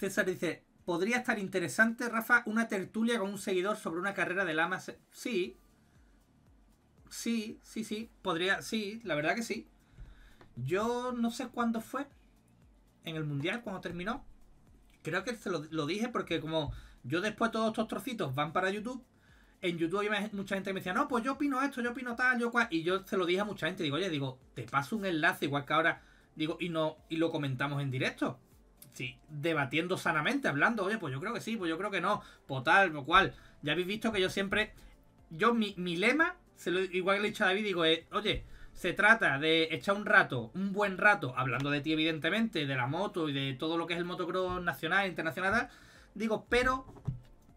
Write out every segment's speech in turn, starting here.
César dice, ¿podría estar interesante, Rafa, una tertulia con un seguidor sobre una carrera de lama? Sí. Sí, sí, sí. Podría, sí, la verdad que sí. Yo no sé cuándo fue. En el Mundial, cuando terminó. Creo que se lo, dije porque como yo después todos estos trocitos van para YouTube. En YouTube mucha gente me decía, no, pues yo opino esto, yo opino tal, yo cual. Y yo se lo dije a mucha gente. Digo, oye, digo, te paso un enlace igual que ahora. Digo, y no, y lo comentamos en directo sí, debatiendo sanamente, hablando, oye, pues yo creo que sí, pues yo creo que no, pues tal, lo cual. Ya habéis visto que yo siempre, yo mi, lema, se igual que le he dicho a David, digo, oye, se trata de echar un rato, un buen rato, hablando de ti evidentemente, de la moto y de todo lo que es el motocross nacional, internacional, digo, pero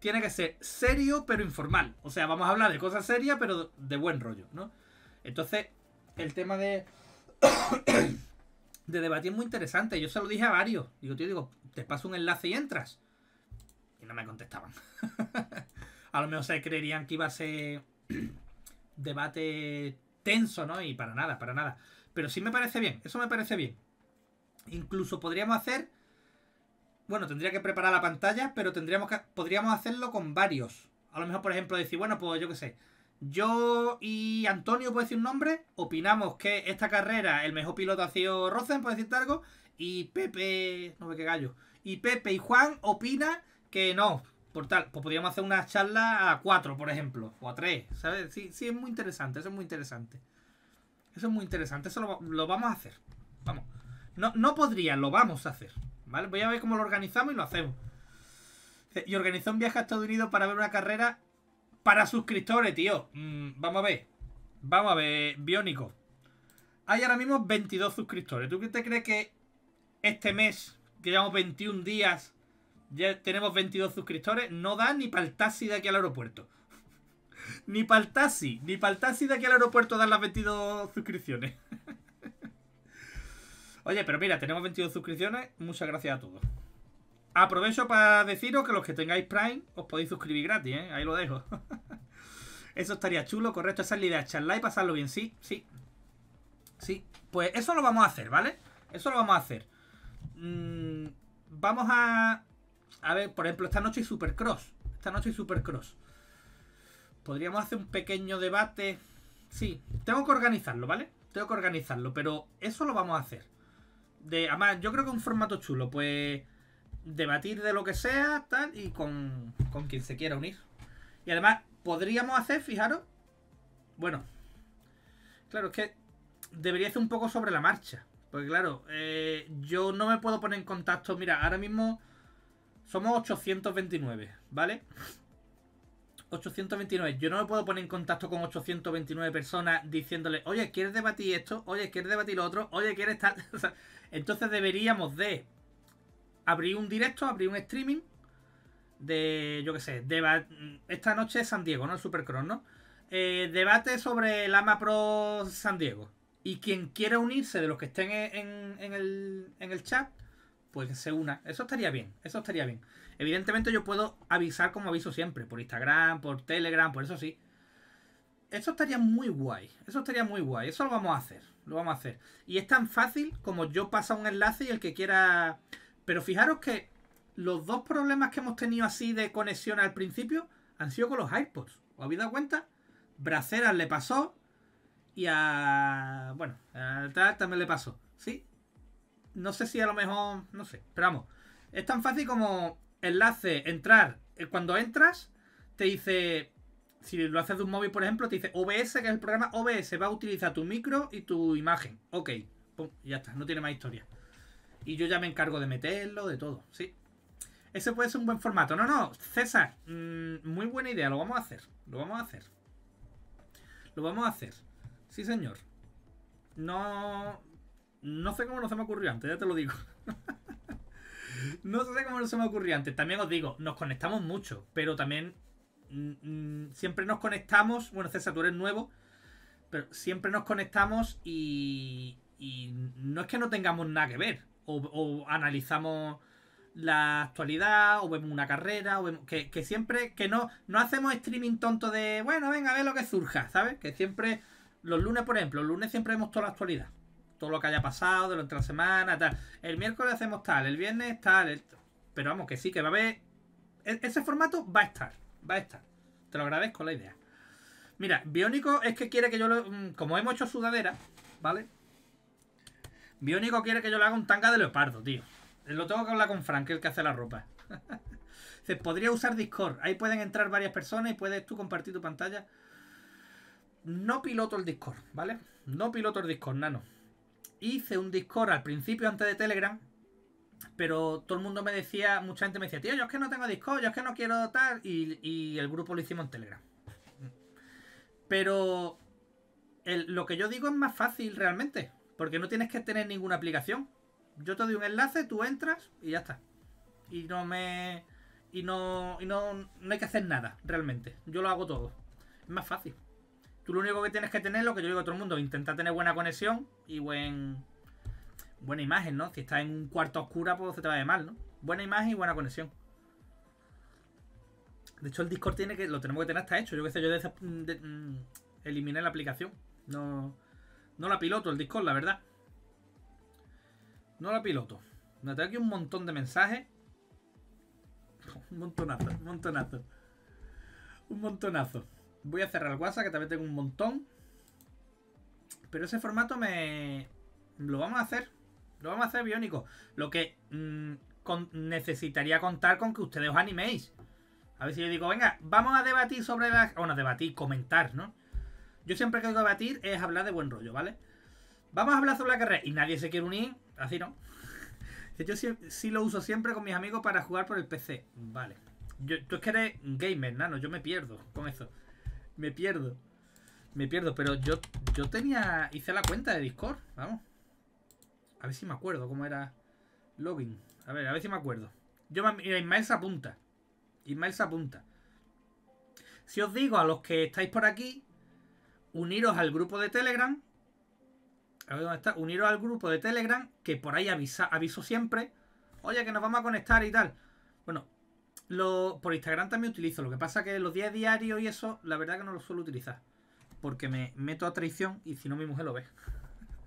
tiene que ser serio pero informal. O sea, vamos a hablar de cosas serias pero de buen rollo, ¿no? Entonces, el tema de de debate es muy interesante. Yo se lo dije a varios. Y yo digo, te paso un enlace y entras. Y no me contestaban. a lo mejor se creerían que iba a ser debate tenso, ¿no? Y para nada, para nada. Pero sí me parece bien, eso me parece bien. Incluso podríamos hacer. Bueno, tendría que preparar la pantalla, pero tendríamos que. Podríamos hacerlo con varios. A lo mejor, por ejemplo, decir, bueno, pues yo qué sé. Yo y Antonio, puedo decir un nombre, opinamos que esta carrera el mejor piloto ha sido Rosen, por decirte algo, y Pepe, no ve qué gallo, y Pepe y Juan opinan que no, por tal, pues podríamos hacer una charla a cuatro, por ejemplo, o a tres, ¿sabes? Sí, sí, es muy interesante, eso es muy interesante. Eso es muy interesante, eso lo, vamos a hacer, vamos. No, no podría, lo vamos a hacer, ¿vale? Voy a ver cómo lo organizamos y lo hacemos. Eh, y organizó un viaje a Estados Unidos para ver una carrera para suscriptores, tío. Mm, vamos a ver. Vamos a ver, Biónico. Hay ahora mismo 22 suscriptores. ¿Tú te crees que este mes, que llevamos 21 días, ya tenemos 22 suscriptores? No da ni para el taxi de aquí al aeropuerto. ni para el taxi. Ni para el taxi de aquí al aeropuerto dan las 22 suscripciones. Oye, pero mira, tenemos 22 suscripciones. Muchas gracias a todos. Aprovecho para deciros que los que tengáis Prime os podéis suscribir gratis, ¿eh? Ahí lo dejo. eso estaría chulo, correcto. Esa es la idea, charlar y pasarlo bien. Sí, sí. Sí. Pues eso lo vamos a hacer, ¿vale? Eso lo vamos a hacer. Mm, vamos a... A ver, por ejemplo, esta noche hay Supercross. Esta noche hay Supercross. Podríamos hacer un pequeño debate. Sí, tengo que organizarlo, ¿vale? Tengo que organizarlo, pero eso lo vamos a hacer. De, además, yo creo que un formato chulo. Pues debatir de lo que sea, tal, y con, quien se quiera unir. Y además, podríamos hacer, fijaros, bueno, claro, es que debería hacer un poco sobre la marcha. Porque claro, eh, yo no me puedo poner en contacto. Mira, ahora mismo somos 829, ¿vale? 829. Yo no me puedo poner en contacto con 829 personas diciéndole, oye, ¿quieres debatir esto? Oye, ¿quieres debatir lo otro? Oye, ¿quieres tal? entonces deberíamos de abrí un directo, abrí un streaming de, yo qué sé, de, esta noche San Diego, ¿no? El Supercross, ¿no? Eh, debate sobre el AMA Pro San Diego. Y quien quiera unirse de los que estén e-, en, el, en el chat, pues se una. Eso estaría bien, eso estaría bien. Evidentemente yo puedo avisar como aviso siempre, por Instagram, por Telegram, por eso sí. Eso estaría muy guay, eso estaría muy guay, eso lo vamos a hacer, lo vamos a hacer. Y es tan fácil como yo paso un enlace y el que quiera... Pero fijaros que los dos problemas que hemos tenido así de conexión al principio han sido con los iPods. ¿Os habéis dado cuenta? Braceras le pasó y a. Bueno, a tal también le pasó. ¿Sí? No sé si a lo mejor. No sé. Pero vamos. Es tan fácil como enlace, entrar. Eh, cuando entras, te dice. Si lo haces de un móvil, por ejemplo, te dice OBS, que es el programa OBS. Va a utilizar tu micro y tu imagen. Ok. Pum, ya está. No tiene más historia. Y yo ya me encargo de meterlo, de todo, sí. Ese puede ser un buen formato. No, no, César, mm, muy buena idea, lo vamos a hacer. Lo vamos a hacer. Lo vamos a hacer. Sí, señor. No. No sé cómo no se me ocurrió antes, ya te lo digo. no sé cómo no se me ocurrió antes. También os digo, nos conectamos mucho, pero también. Mm, mm, siempre nos conectamos. Bueno, César, tú eres nuevo. Pero siempre nos conectamos y. Y no es que no tengamos nada que ver o, analizamos la actualidad, o vemos una carrera, o vemos, que, siempre, que no, no hacemos streaming tonto de, bueno, venga, a ver lo que surja, ¿sabes? Que siempre, los lunes, por ejemplo, los lunes siempre vemos toda la actualidad, todo lo que haya pasado de durante la semana, tal. El miércoles hacemos tal, el viernes tal, pero vamos, que sí, que va a haber, e, ese formato va a estar, va a estar. Te lo agradezco la idea. Mira, Biónico es que quiere que yo lo, mm, como hemos hecho sudadera, ¿vale? Biónico quiere que yo le haga un tanga de leopardo, tío. Lo tengo que hablar con Frank, el que hace la ropa. Se podría usar Discord. Ahí pueden entrar varias personas y puedes tú compartir tu pantalla. No piloto el Discord, ¿vale? No piloto el Discord, nano. Hice un Discord al principio antes de Telegram, pero todo el mundo me decía, mucha gente me decía, tío, yo es que no tengo Discord, yo es que no quiero tal, y, el grupo lo hicimos en Telegram. Pero lo que yo digo es más fácil realmente. Porque no tienes que tener ninguna aplicación. Yo te doy un enlace, tú entras y ya está. Y no me. Y no. Y no, no hay que hacer nada, realmente. Yo lo hago todo. Es más fácil. Tú lo único que tienes que tener, lo que yo digo a todo el mundo, intenta tener buena conexión y buen. Buena imagen, ¿no? Si estás en un cuarto oscuro, pues se te va de mal, ¿no? Buena imagen y buena conexión. De hecho, el Discord tiene que. Lo tenemos que tener hasta hecho. Yo qué sé, yo mm, eliminé la aplicación. No. No la piloto el Discord, la verdad. No la piloto. Me tengo aquí un montón de mensajes. Un montonazo, un montonazo. Un montonazo. Voy a cerrar el WhatsApp, que también tengo un montón. Pero ese formato me... Lo vamos a hacer. Lo vamos a hacer biónico. Lo que mm, necesitaría contar con que ustedes os animéis. A ver si yo digo, venga, vamos a debatir sobre la... Bueno, debatir, comentar, ¿no? Yo siempre que digo batir es hablar de buen rollo, ¿vale? Vamos a hablar sobre la carrera. Y nadie se quiere unir, así no. Yo sí, lo uso siempre con mis amigos para jugar por el PC. Vale. Yo, tú es que eres gamer, nano. Yo me pierdo con eso. Me pierdo. Me pierdo, pero yo, yo tenía... Hice la cuenta de Discord, vamos. A ver si me acuerdo cómo era login. A ver, a ver si me acuerdo. Yo, mira, Ismael se apunta. Ismael se apunta. Si os digo a los que estáis por aquí, uniros al grupo de Telegram. A ver dónde está. Uniros al grupo de Telegram, que por ahí avisa, aviso siempre. Oye, que nos vamos a conectar y tal. Bueno, lo, por Instagram también utilizo. Lo que pasa que los días diarios y eso, la verdad que no lo suelo utilizar. Porque me meto a traición y si no, mi mujer lo ve.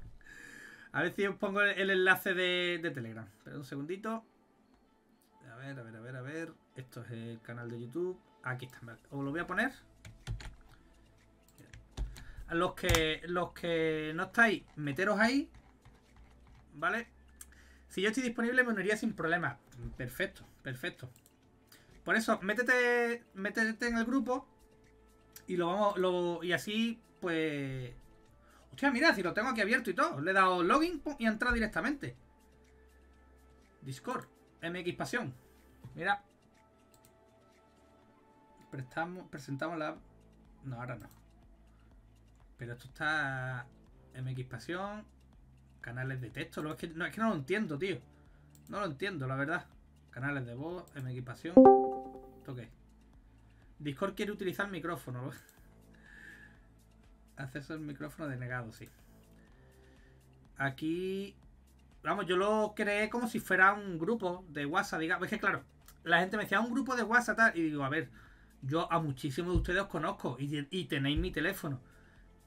a ver si os pongo el, enlace de, Telegram. Espera un segundito. A ver, a ver, a ver, a ver. Esto es el canal de YouTube. Aquí está. Os lo voy a poner. Los que, los que no estáis, meteros ahí. ¿Vale? Si yo estoy disponible, me uniría sin problema Perfecto, perfecto. Por eso, métete, métete en el grupo. Y lo vamos. y así, pues. Hostia, mira, si lo tengo aquí abierto y todo. Le he dado login y entrado directamente. Discord, MX Pasión. Mira. presentamos la. No, ahora no. Pero esto está MX Pasión, canales de texto. No es, que, no, lo entiendo, tío. No lo entiendo, la verdad. Canales de voz, MX Pasión. ¿Esto Discord quiere utilizar el micrófono. Acceso al micrófono denegado, sí. Aquí. Vamos, yo lo creé como si fuera un grupo de WhatsApp, digamos. Es que claro, la gente me decía un grupo de WhatsApp Y digo, a ver, yo a muchísimos de ustedes os conozco y tenéis mi teléfono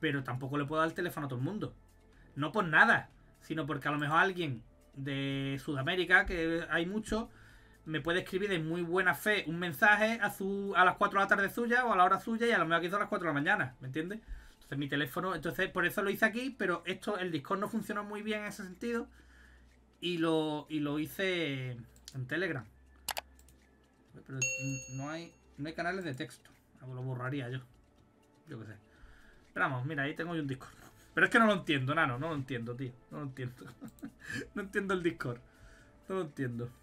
pero tampoco le puedo dar el teléfono a todo el mundo. No por nada, sino porque a lo mejor alguien de Sudamérica, que hay mucho me puede escribir en muy buena fe un mensaje a, su, a las 4 de la tarde suya o a la hora suya y a lo mejor aquí a las 4 de la mañana, ¿me entiendes? Entonces mi teléfono, entonces por eso lo hice aquí, pero esto, el Discord no funcionó muy bien en ese sentido y lo, y lo hice en Telegram. Pero no hay, no hay canales de texto, lo borraría yo, yo qué sé. Esperamos, mira, ahí tengo yo un Discord. Pero es que no lo entiendo, nano, no lo entiendo, tío. No lo entiendo. no entiendo el Discord. No lo entiendo.